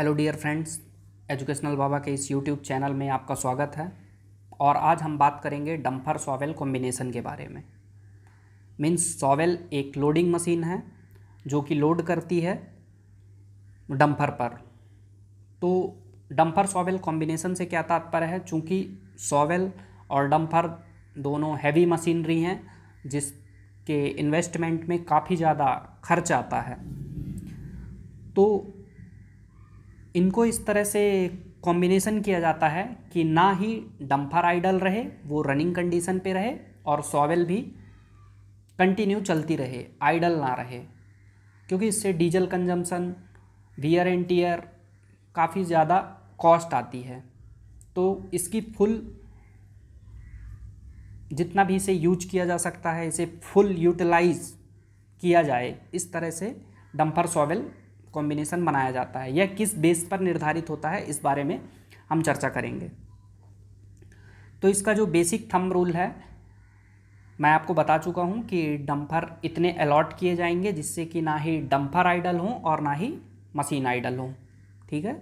hello dear friends educational Baba के इस YouTube channel में आपका स्वागत है और आज हम बात करेंगे डम्फर सॉवेल कॉम्बिनेशन के बारे में मीन्स सॉवेल एक लोडिंग मशीन है जो कि लोड करती है डम्फर पर तो डम्फर सॉवेल कॉम्बिनेशन से क्या तात्पर्य है चूँकि सॉवेल और डम्फर दोनों हैवी मशीनरी हैं जिसके इन्वेस्टमेंट में काफ़ी ज़्यादा खर्च आता है तो इनको इस तरह से कॉम्बिनेशन किया जाता है कि ना ही डम्फर आइडल रहे वो रनिंग कंडीशन पे रहे और सॉवेल भी कंटिन्यू चलती रहे आइडल ना रहे क्योंकि इससे diesel consumption wear and tear काफ़ी ज़्यादा कॉस्ट आती है तो इसकी फुल जितना भी इसे यूज किया जा सकता है इसे फुल यूटिलाइज किया जाए इस तरह से डम्फर सॉवेल कॉम्बिनेशन बनाया जाता है यह किस बेस पर निर्धारित होता है इस बारे में हम चर्चा करेंगे तो इसका जो बेसिक थम रूल है मैं आपको बता चुका हूँ कि डंफर इतने अलॉट किए जाएंगे जिससे कि ना ही डंपर आइडल हों और ना ही मशीन आइडल हों ठीक है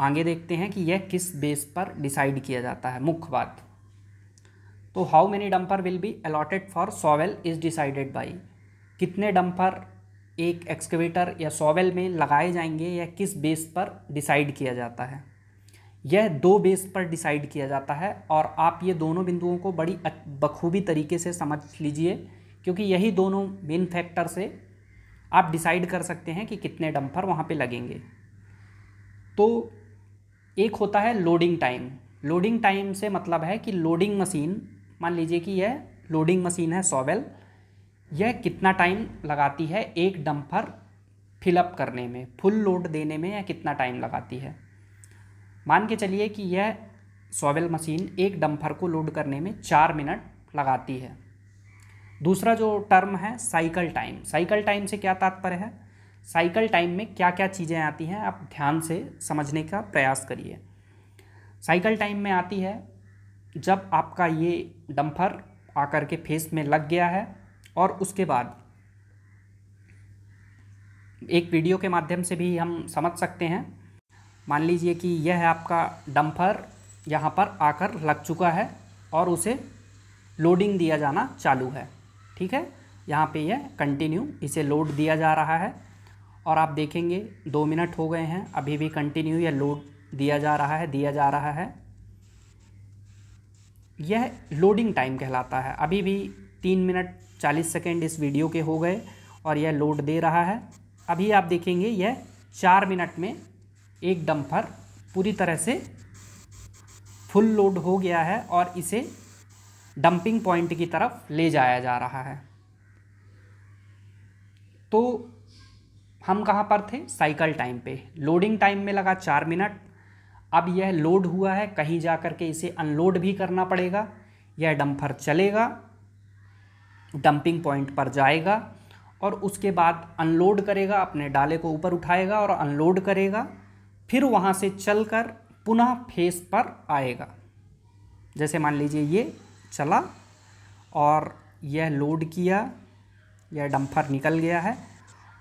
आगे देखते हैं कि यह किस बेस पर डिसाइड किया जाता है मुख्य बात तो how many dumper will be allotted for shovel is decided by कितने डंपर एक एक्सकेवेटर या सॉवेल में लगाए जाएंगे या किस बेस पर डिसाइड किया जाता है यह दो बेस पर डिसाइड किया जाता है और आप ये दोनों बिंदुओं को बड़ी बखूबी तरीके से समझ लीजिए क्योंकि यही दोनों मेन फैक्टर से आप डिसाइड कर सकते हैं कि कितने डंपर वहाँ पे लगेंगे तो एक होता है लोडिंग टाइम लोडिंग टाइम से मतलब है कि लोडिंग मशीन मान लीजिए कि यह लोडिंग मशीन है सॉवेल यह कितना टाइम लगाती है एक डंपर फिलअप करने में फुल लोड देने में यह कितना टाइम लगाती है मान के चलिए कि यह सोवेल मशीन एक डंपर को लोड करने में चार मिनट लगाती है दूसरा जो टर्म है साइकिल टाइम साइकिल टाइम से क्या तात्पर्य है साइकिल टाइम में क्या क्या चीज़ें आती हैं आप ध्यान से समझने का प्रयास करिए साइकिल टाइम में आती है जब आपका ये डंपर आकर के फेस में लग गया है और उसके बाद एक वीडियो के माध्यम से भी हम समझ सकते हैं मान लीजिए कि यह है आपका डम्फर यहाँ पर आकर लग चुका है और उसे लोडिंग दिया जाना चालू है ठीक है यहाँ पे यह कंटिन्यू इसे लोड दिया जा रहा है और आप देखेंगे दो मिनट हो गए हैं अभी भी कंटिन्यू यह लोड दिया जा रहा है दिया जा रहा है यह लोडिंग टाइम कहलाता है अभी भी तीन मिनट चालीस सेकेंड इस वीडियो के हो गए और यह लोड दे रहा है अभी आप देखेंगे यह चार मिनट में एक डंपर पूरी तरह से फुल लोड हो गया है और इसे डंपिंग पॉइंट की तरफ ले जाया जा रहा है तो हम कहाँ पर थे साइकिल टाइम पे लोडिंग टाइम में लगा चार मिनट अब यह लोड हुआ है कहीं जा कर के इसे अनलोड भी करना पड़ेगा यह डंपर चलेगा डंपिंग पॉइंट पर जाएगा और उसके बाद अनलोड करेगा अपने डाले को ऊपर उठाएगा और अनलोड करेगा फिर वहाँ से चलकर पुनः फेस पर आएगा जैसे मान लीजिए ये चला और यह लोड किया यह डंफर निकल गया है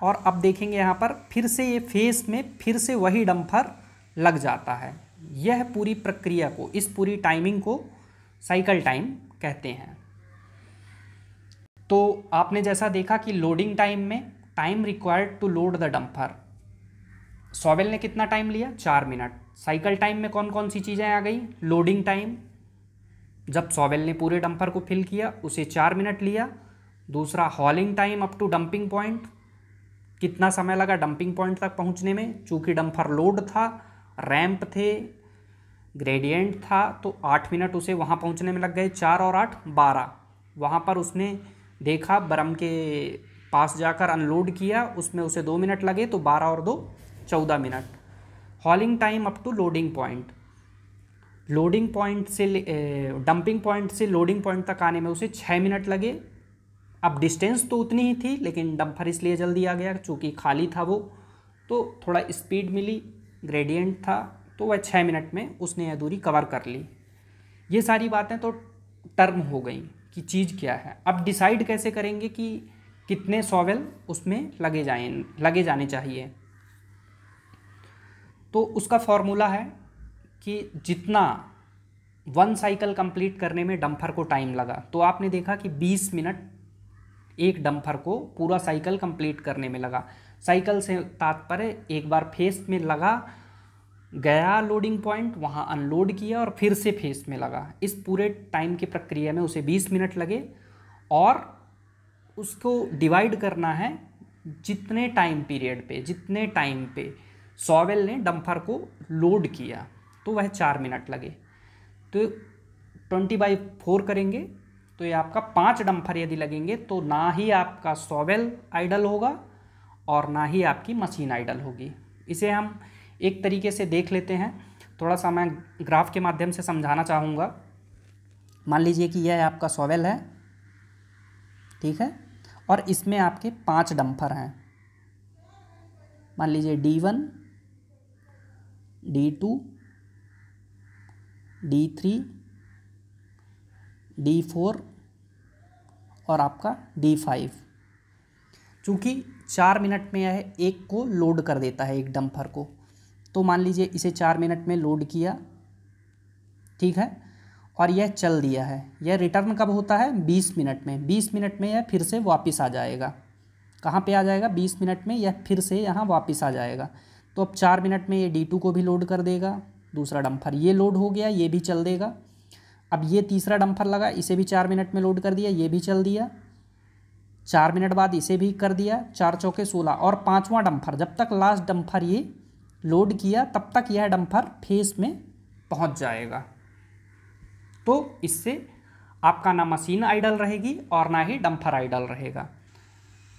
और अब देखेंगे यहाँ पर फिर से ये फेस में फिर से वही डंफर लग जाता है यह पूरी प्रक्रिया को इस पूरी टाइमिंग को साइकिल टाइम कहते हैं तो आपने जैसा देखा कि लोडिंग टाइम में time required to load the dumper shovel ने कितना टाइम लिया चार मिनट साइकिल टाइम में कौन कौन सी चीज़ें आ गई लोडिंग टाइम जब सॉवेल ने पूरे डंपर को फिल किया उसे चार मिनट लिया दूसरा hauling time up to dumping point कितना समय लगा डंपिंग पॉइंट तक पहुंचने में चूँकि डंपर लोड था रैंप थे ग्रेडियंट था तो आठ मिनट उसे वहाँ पहुँचने में लग गए चार और आठ बारह वहाँ पर उसने देखा बरम के पास जाकर अनलोड किया उसमें उसे दो मिनट लगे तो बारह और दो चौदह मिनट hauling time up to loading point loading point से डंपिंग पॉइंट से लोडिंग पॉइंट तक आने में उसे छः मिनट लगे अब डिस्टेंस तो उतनी ही थी लेकिन डंपर इसलिए जल्दी आ गया चूँकि खाली था वो तो थोड़ा स्पीड मिली ग्रेडियंट था तो वह छः मिनट में उसने यह दूरी कवर कर ली ये सारी बातें तो टर्म हो गई कि चीज़ क्या है अब डिसाइड कैसे करेंगे कि कितने सॉवेल उसमें लगे जाए लगे जाने चाहिए तो उसका फॉर्मूला है कि जितना वन साइकिल कंप्लीट करने में डंफर को टाइम लगा तो आपने देखा कि 20 मिनट एक डंफर को पूरा साइकिल कंप्लीट करने में लगा साइकिल से तात्पर्य एक बार फेस में लगा गया लोडिंग पॉइंट वहाँ अनलोड किया और फिर से फेस में लगा इस पूरे टाइम की प्रक्रिया में उसे 20 मिनट लगे और उसको डिवाइड करना है जितने टाइम पीरियड पे जितने टाइम पे सॉवेल ने डम्फर को लोड किया तो वह चार मिनट लगे तो ट्वेंटी बाई फोर करेंगे तो ये आपका पांच डम्फर यदि लगेंगे तो ना ही आपका सॉवेल आइडल होगा और ना ही आपकी मशीन आइडल होगी इसे हम एक तरीके से देख लेते हैं थोड़ा सा मैं ग्राफ के माध्यम से समझाना चाहूँगा मान लीजिए कि यह आपका सोवेल है ठीक है और इसमें आपके पांच डम्फर हैं मान लीजिए D one D two D three D four और आपका डी फाइव चूँकि चार मिनट में यह एक को लोड कर देता है एक डम्फर को तो मान लीजिए इसे चार मिनट में लोड किया ठीक है और यह चल दिया है यह रिटर्न कब होता है बीस मिनट में बीस मिनट में यह फिर से वापस आ जाएगा कहाँ पे आ जाएगा बीस मिनट में यह फिर से यहाँ वापस आ जाएगा तो अब चार मिनट में ये डी टू को भी लोड कर देगा दूसरा डम्फर ये लोड हो गया ये भी चल देगा अब ये तीसरा डम्फर लगा इसे भी चार मिनट में लोड कर दिया ये भी चल दिया चार मिनट बाद इसे भी कर दिया चार चौके सोलह और पाँचवा डम्फर जब तक लास्ट डम्फर ये लोड किया तब तक यह डम्फर फेस में पहुंच जाएगा तो इससे आपका ना मशीन आइडल रहेगी और ना ही डम्फर आइडल रहेगा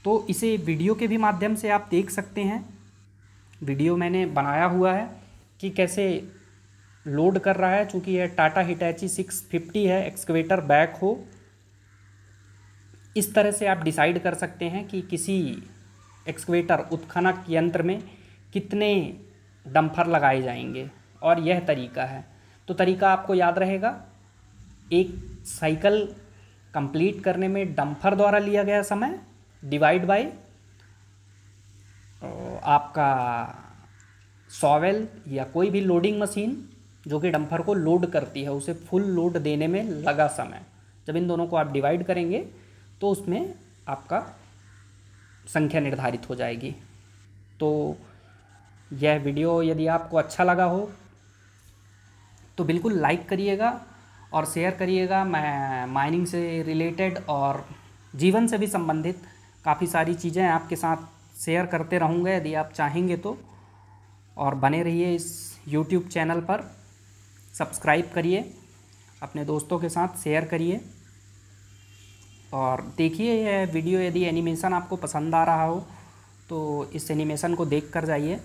तो इसे वीडियो के भी माध्यम से आप देख सकते हैं वीडियो मैंने बनाया हुआ है कि कैसे लोड कर रहा है चूँकि यह टाटा हिटैची सिक्स फिफ्टी है एक्सकवेटर बैक हो इस तरह से आप डिसाइड कर सकते हैं कि किसी एक्सकवेटर उत्खनक यंत्र में कितने डम्फर लगाए जाएंगे और यह तरीका है तो तरीका आपको याद रहेगा एक साइकिल कंप्लीट करने में डम्फर द्वारा लिया गया समय डिवाइड बाय आपका सॉवेल या कोई भी लोडिंग मशीन जो कि डम्फर को लोड करती है उसे फुल लोड देने में लगा समय जब इन दोनों को आप डिवाइड करेंगे तो उसमें आपका संख्या निर्धारित हो जाएगी तो यह वीडियो यदि आपको अच्छा लगा हो तो बिल्कुल लाइक करिएगा और शेयर करिएगा मैं माइनिंग से रिलेटेड और जीवन से भी संबंधित काफ़ी सारी चीज़ें आपके साथ शेयर करते रहूँगा यदि आप चाहेंगे तो और बने रहिए इस यूट्यूब चैनल पर सब्सक्राइब करिए अपने दोस्तों के साथ शेयर करिए और देखिए यह वीडियो यदि एनिमेशन आपको पसंद आ रहा हो तो इस एनिमेशन को देख कर जाइए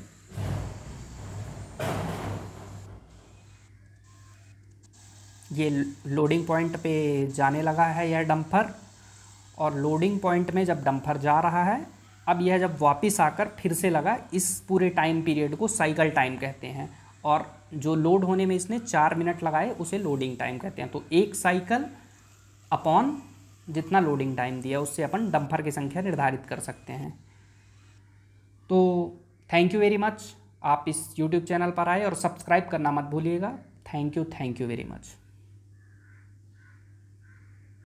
ये लोडिंग पॉइंट पे जाने लगा है यह डंपर और लोडिंग पॉइंट में जब डंपर जा रहा है अब यह जब वापस आकर फिर से लगा इस पूरे टाइम पीरियड को साइकिल टाइम कहते हैं और जो लोड होने में इसने चार मिनट लगाए उसे लोडिंग टाइम कहते हैं तो एक साइकिल अपॉन जितना लोडिंग टाइम दिया उससे अपन डंपर की संख्या निर्धारित कर सकते हैं तो थैंक यू वेरी मच आप इस यूट्यूब चैनल पर आए और सब्सक्राइब करना मत भूलिएगा thank you thank you very much